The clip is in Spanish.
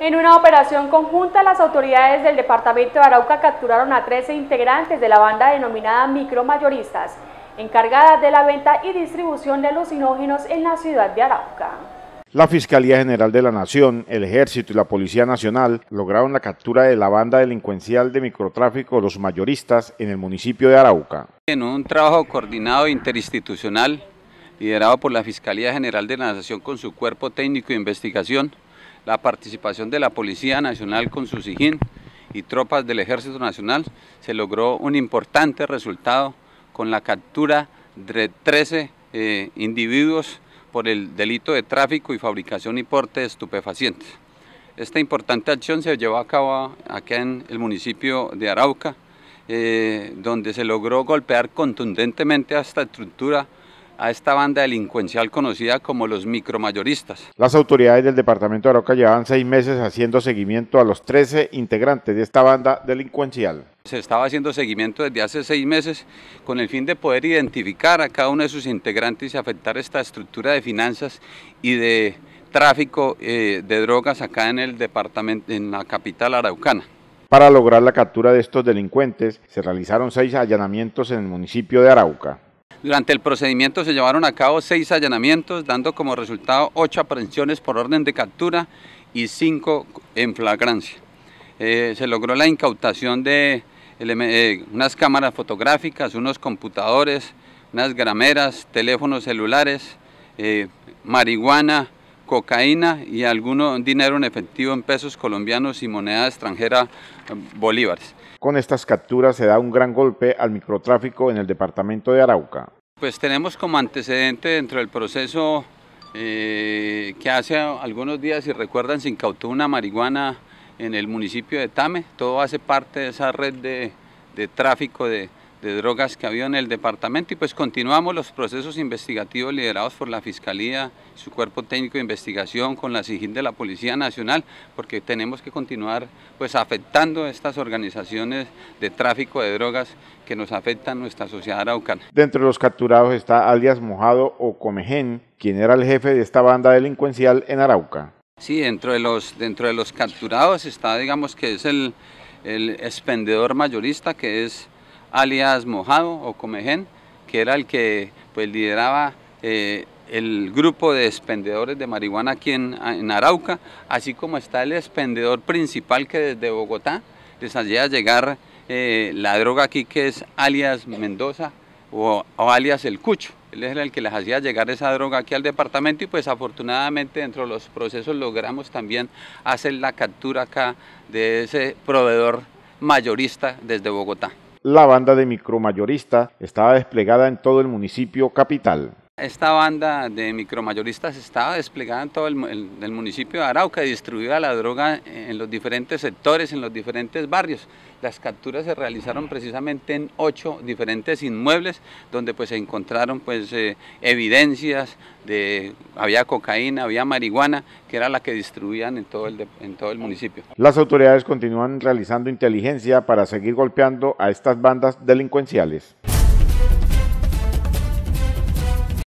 En una operación conjunta, las autoridades del departamento de Arauca capturaron a 13 integrantes de la banda denominada Micromayoristas, encargadas de la venta y distribución de alucinógenos en la ciudad de Arauca. La Fiscalía General de la Nación, el Ejército y la Policía Nacional lograron la captura de la banda delincuencial de microtráfico Los Mayoristas en el municipio de Arauca. En un trabajo coordinado interinstitucional, liderado por la Fiscalía General de la Nación con su cuerpo técnico de investigación, la participación de la Policía Nacional con su SIGIN y tropas del Ejército Nacional, se logró un importante resultado con la captura de 13 eh, individuos por el delito de tráfico y fabricación y porte de estupefacientes. Esta importante acción se llevó a cabo aquí en el municipio de Arauca, eh, donde se logró golpear contundentemente a esta estructura a esta banda delincuencial conocida como los micromayoristas. Las autoridades del departamento de Arauca llevaban seis meses haciendo seguimiento a los 13 integrantes de esta banda delincuencial. Se estaba haciendo seguimiento desde hace seis meses con el fin de poder identificar a cada uno de sus integrantes y afectar esta estructura de finanzas y de tráfico eh, de drogas acá en el departamento, en la capital araucana. Para lograr la captura de estos delincuentes se realizaron seis allanamientos en el municipio de Arauca. Durante el procedimiento se llevaron a cabo seis allanamientos, dando como resultado ocho aprehensiones por orden de captura y cinco en flagrancia. Eh, se logró la incautación de eh, unas cámaras fotográficas, unos computadores, unas grameras, teléfonos celulares, eh, marihuana, cocaína y algún dinero en efectivo en pesos colombianos y moneda extranjera eh, bolívares. Con estas capturas se da un gran golpe al microtráfico en el departamento de Arauca. Pues tenemos como antecedente dentro del proceso eh, que hace algunos días, si recuerdan, se incautó una marihuana en el municipio de Tame. Todo hace parte de esa red de, de tráfico de, de drogas que había en el departamento y pues continuamos los procesos investigativos liderados por la Fiscalía, su cuerpo técnico de investigación, con la SIGIN de la Policía Nacional, porque tenemos que continuar pues afectando estas organizaciones de tráfico de drogas que nos afectan nuestra sociedad araucana. Dentro de los capturados está alias Mojado o Comején, quien era el jefe de esta banda delincuencial en Arauca. Sí, dentro de los, dentro de los capturados está, digamos que es el, el expendedor mayorista que es alias Mojado o Comején, que era el que pues, lideraba eh, el grupo de expendedores de marihuana aquí en, Arauca, así como está el expendedor principal que desde Bogotá les hacía llegar eh, la droga aquí, que es alias Mendoza o, o alias El Cucho él era el que les hacía llegar esa droga aquí al departamento y pues afortunadamente dentro de los procesos logramos también hacer la captura acá de ese proveedor mayorista desde Bogotá la banda de micromayorista estaba desplegada en todo el municipio capital. Esta banda de micromayoristas estaba desplegada en todo el, municipio de Arauca y distribuía la droga en los diferentes sectores, en los diferentes barrios. Las capturas se realizaron precisamente en ocho diferentes inmuebles donde pues se encontraron pues eh, evidencias de había cocaína, había marihuana que era la que distribuían en todo en todo el municipio. Las autoridades continúan realizando inteligencia para seguir golpeando a estas bandas delincuenciales.